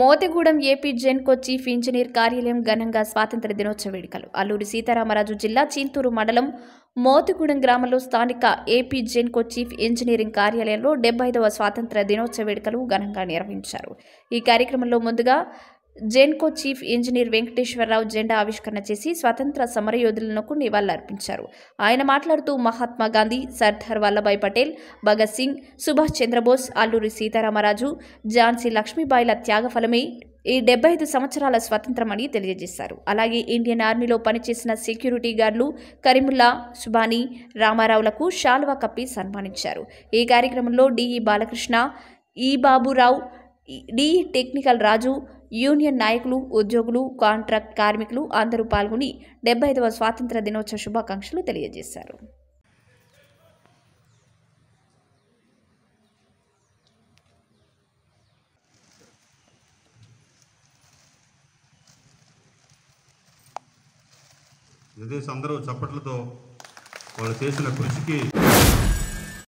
మోతిగూడెం AP Genco chief engineer కార్యాలయం ఘనంగా స్వాతంత్ర దినోత్సవ వేడుకలు అల్లూరి సీతారామరాజు జిల్లా చింతూరు మండలం మోతిగూడెం గ్రామంలో స్థానిక ఏపీ జెన్కో చీఫ్ ఇంజనీరింగ్ కార్యాలయంలో డెబ్బై ఐదవ స్వాతంత్ర దినోత్సవ వేడుకలు ఘనంగా నిర్వహించారు ఈ కార్యక్రమంలో ముందుగా జెన్కో చీఫ్ ఇంజనీర్ వెంకటేశ్వరరావు జెండా ఆవిష్కరణ చేసి స్వతంత్ర సమరయోధులకు నివాళులర్పించారు ఆయన మాట్లాడుతూ మహాత్మా గాంధీ సర్దార్ వల్లభాయ్ పటేల్ భగత్ సింగ్ సుభాష్ చంద్రబోస్ అల్లూరి సీతారామరాజు ఝాన్సీ లక్ష్మీబాయిల త్యాగఫలమే ఈ డెబ్బై ఐదు సంవత్సరాల స్వతంత్రమని తెలియజేశారు అలాగే ఇండియన్ ఆర్మీలో పనిచేసిన సెక్యూరిటీ గార్డులు కరీముల్లా సుబాని రామారావులకు షాల్వా కప్పి సన్మానించారు ఈ కార్యక్రమంలో DE Balakrishna E Baburao D technical Raju union నాయకులు ఉద్యోగులు కాంట్రాక్ట్ కార్మికులు అందరూ పాల్గొని డెబ్బై ఐదవ స్వాతంత్ర దినోత్సవ శుభాకాంక్షలు తెలియజేశారు అందరూ చప్పట్లతో వాళ్ళు చేసిన కృషికి